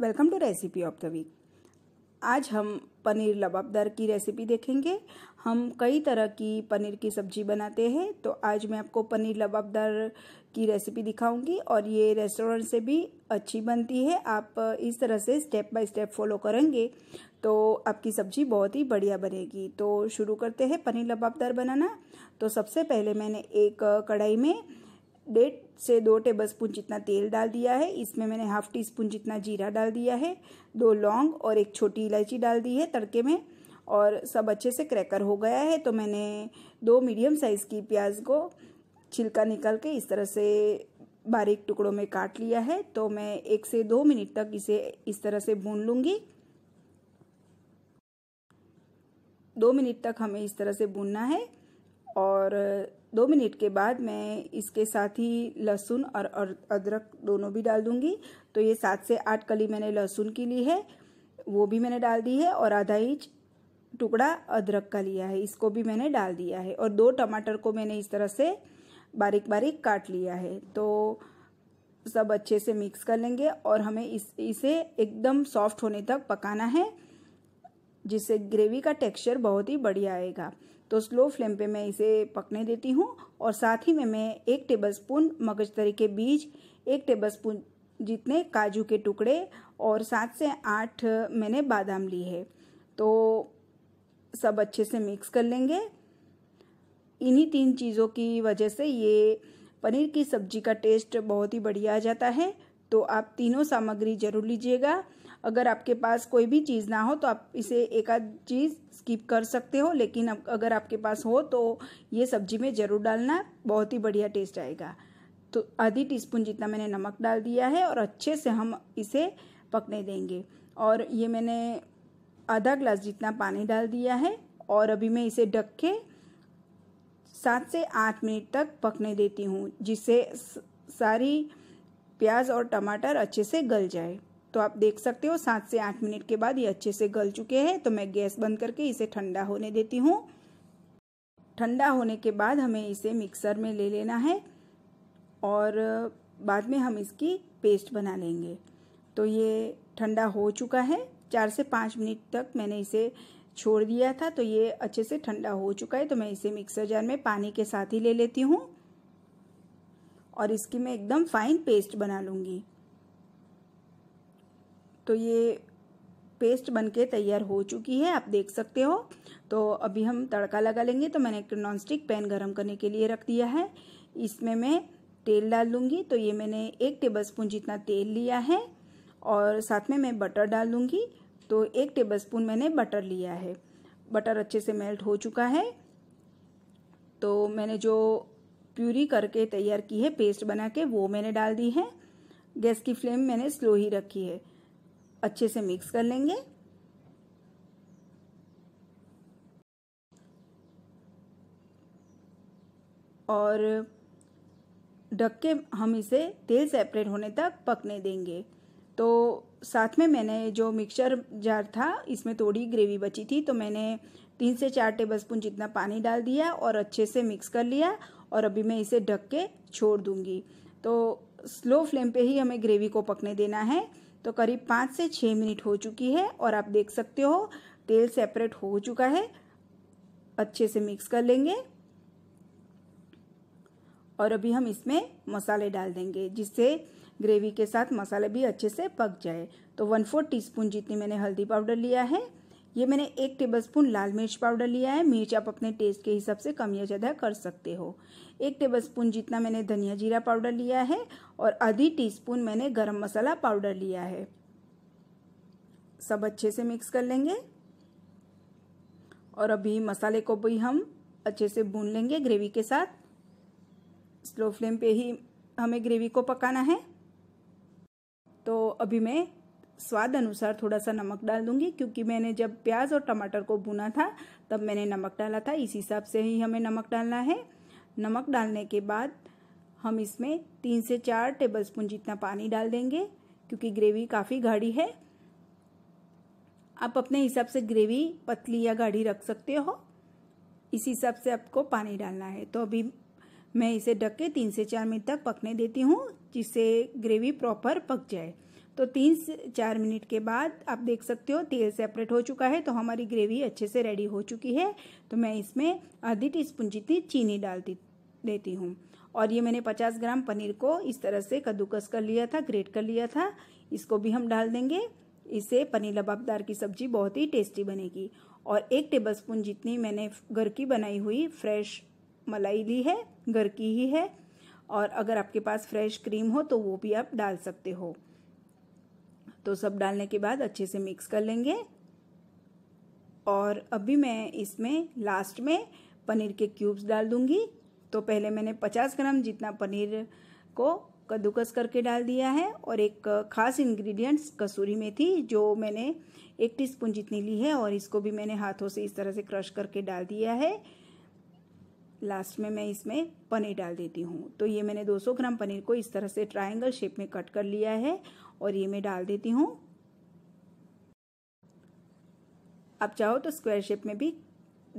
welcome to recipe of the week आज हम पनीर लबाबदार की रेसिपी देखेंगे हम कई तरह की पनीर की सब्जी बनाते हैं तो आज मैं आपको पनीर लबाबदार की रेसिपी दिखाऊंगी और ये रेस्टोरेंट से भी अच्छी बनती है आप इस तरह से स्टेप बाय स्टेप फॉलो करेंगे तो आपकी सब्जी बहुत ही बढ़िया बनेगी तो शुरू करते हैं पनीर लबाबदार बनाना तो सबसे पहले मैंने एक कढ़ाई में डेढ़ से दो टेबल स्पून जितना तेल डाल दिया है इसमें मैंने हाफ टी स्पून जितना जीरा डाल दिया है दो लौंग और एक छोटी इलायची डाल दी है तड़के में और सब अच्छे से क्रैकर हो गया है तो मैंने दो मीडियम साइज़ की प्याज को छिलका निकल के इस तरह से बारीक टुकड़ों में काट लिया है तो मैं एक से दो मिनट तक इसे इस तरह से भून लूँगी दो मिनट तक हमें इस तरह से भूनना है और दो मिनट के बाद मैं इसके साथ ही लहसुन और अदरक दोनों भी डाल दूंगी तो ये सात से आठ कली मैंने लहसुन की ली है वो भी मैंने डाल दी है और आधा इंच टुकड़ा अदरक का लिया है इसको भी मैंने डाल दिया है और दो टमाटर को मैंने इस तरह से बारीक बारीक काट लिया है तो सब अच्छे से मिक्स कर लेंगे और हमें इस इसे एकदम सॉफ्ट होने तक पकाना है जिससे ग्रेवी का टेक्सचर बहुत ही बढ़िया आएगा तो स्लो फ्लेम पे मैं इसे पकने देती हूँ और साथ ही में मैं एक टेबलस्पून मगजतरी के बीज एक टेबलस्पून जितने काजू के टुकड़े और सात से आठ मैंने बादाम ली है तो सब अच्छे से मिक्स कर लेंगे इन्हीं तीन चीज़ों की वजह से ये पनीर की सब्जी का टेस्ट बहुत ही बढ़िया आ जाता है तो आप तीनों सामग्री जरूर लीजिएगा अगर आपके पास कोई भी चीज़ ना हो तो आप इसे एक आध चीज़ स्किप कर सकते हो लेकिन अगर आपके पास हो तो ये सब्जी में ज़रूर डालना बहुत ही बढ़िया टेस्ट आएगा तो आधी टीस्पून जितना मैंने नमक डाल दिया है और अच्छे से हम इसे पकने देंगे और ये मैंने आधा ग्लास जितना पानी डाल दिया है और अभी मैं इसे ढक के सात से आठ मिनट तक पकने देती हूँ जिससे सारी प्याज और टमाटर अच्छे से गल जाए तो आप देख सकते हो सात से आठ मिनट के बाद ये अच्छे से गल चुके हैं तो मैं गैस बंद करके इसे ठंडा होने देती हूँ ठंडा होने के बाद हमें इसे मिक्सर में ले लेना है और बाद में हम इसकी पेस्ट बना लेंगे तो ये ठंडा हो चुका है चार से पाँच मिनट तक मैंने इसे छोड़ दिया था तो ये अच्छे से ठंडा हो चुका है तो मैं इसे मिक्सर जार में पानी के साथ ही ले लेती हूँ और इसकी मैं एकदम फाइन पेस्ट बना लूँगी तो ये पेस्ट बनके तैयार हो चुकी है आप देख सकते हो तो अभी हम तड़का लगा लेंगे तो मैंने एक नॉन स्टिक पैन गरम करने के लिए रख दिया है इसमें मैं तेल डाल लूँगी तो ये मैंने एक टेबल स्पून जितना तेल लिया है और साथ में मैं बटर डाल दूँगी तो एक टेबल स्पून मैंने बटर लिया है बटर अच्छे से मेल्ट हो चुका है तो मैंने जो प्यूरी करके तैयार की है पेस्ट बना के वो मैंने डाल दी है गैस की फ्लेम मैंने स्लो ही रखी है अच्छे से मिक्स कर लेंगे और ढक के हम इसे तेल सेपरेट होने तक पकने देंगे तो साथ में मैंने जो मिक्सचर जार था इसमें थोड़ी ग्रेवी बची थी तो मैंने तीन से चार टेबल स्पून जितना पानी डाल दिया और अच्छे से मिक्स कर लिया और अभी मैं इसे ढक के छोड़ दूंगी तो स्लो फ्लेम पे ही हमें ग्रेवी को पकने देना है तो करीब पाँच से छः मिनट हो चुकी है और आप देख सकते हो तेल सेपरेट हो चुका है अच्छे से मिक्स कर लेंगे और अभी हम इसमें मसाले डाल देंगे जिससे ग्रेवी के साथ मसाले भी अच्छे से पक जाए तो वन फोर टीस्पून जितनी मैंने हल्दी पाउडर लिया है ये मैंने एक टेबलस्पून लाल मिर्च पाउडर लिया है मिर्च आप अपने टेस्ट के हिसाब से कम या ज़्यादा कर सकते हो एक टेबलस्पून जितना मैंने धनिया जीरा पाउडर लिया है और आधी टी स्पून मैंने गर्म मसाला पाउडर लिया है सब अच्छे से मिक्स कर लेंगे और अभी मसाले को भी हम अच्छे से भून लेंगे ग्रेवी के साथ स्लो फ्लेम पे ही हमें ग्रेवी को पकाना है तो अभी मैं स्वाद अनुसार थोड़ा सा नमक डाल दूंगी क्योंकि मैंने जब प्याज और टमाटर को भुना था तब मैंने नमक डाला था इस हिसाब से ही हमें नमक डालना है नमक डालने के बाद हम इसमें तीन से चार टेबलस्पून जितना पानी डाल देंगे क्योंकि ग्रेवी काफ़ी गाढ़ी है आप अपने हिसाब से ग्रेवी पतली या गाढ़ी रख सकते हो इस हिसाब से आपको पानी डालना है तो अभी मैं इसे ढक के तीन से चार मिनट तक पकने देती हूँ जिससे ग्रेवी प्रॉपर पक जाए तो तीन से चार मिनट के बाद आप देख सकते हो तेल सेपरेट हो चुका है तो हमारी ग्रेवी अच्छे से रेडी हो चुकी है तो मैं इसमें आधी टी स्पून जितनी चीनी डालती देती हूँ और ये मैंने 50 ग्राम पनीर को इस तरह से कद्दूकस कर लिया था ग्रेट कर लिया था इसको भी हम डाल देंगे इससे पनीर लबाबदार की सब्जी बहुत ही टेस्टी बनेगी और एक टेबलस्पून जितनी मैंने घर की बनाई हुई फ्रेश मलाई ली है घर की ही है और अगर आपके पास फ्रेश क्रीम हो तो वो भी आप डाल सकते हो तो सब डालने के बाद अच्छे से मिक्स कर लेंगे और अभी मैं इसमें लास्ट में पनीर के क्यूब्स डाल दूंगी तो पहले मैंने 50 ग्राम जितना पनीर को कद्दूकस करके डाल दिया है और एक खास इंग्रेडिएंट्स कसूरी मेथी जो मैंने एक टीस्पून जितनी ली है और इसको भी मैंने हाथों से इस तरह से क्रश करके डाल दिया है लास्ट में मैं इसमें पनीर डाल देती हूँ तो ये मैंने 200 ग्राम पनीर को इस तरह से ट्रायंगल शेप में कट कर लिया है और ये मैं डाल देती हूँ आप चाहो तो स्क्वायर शेप में भी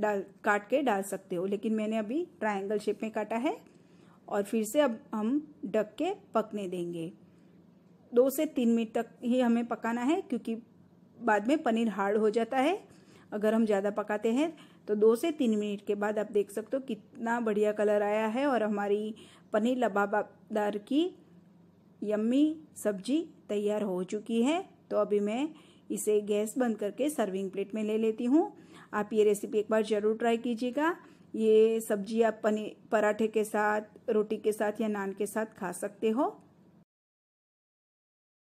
डाल काट के डाल सकते हो लेकिन मैंने अभी ट्रायंगल शेप में काटा है और फिर से अब हम ढक के पकने देंगे दो से तीन मिनट तक ही हमें पकाना है क्योंकि बाद में पनीर हार्ड हो जाता है अगर हम ज़्यादा पकाते हैं तो दो से तीन मिनट के बाद आप देख सकते हो कितना बढ़िया कलर आया है और हमारी पनीर लबाबदार की यम्मी सब्जी तैयार हो चुकी है तो अभी मैं इसे गैस बंद करके सर्विंग प्लेट में ले लेती हूँ आप ये रेसिपी एक बार ज़रूर ट्राई कीजिएगा ये सब्जी आप पनीर पराठे के साथ रोटी के साथ या नान के साथ खा सकते हो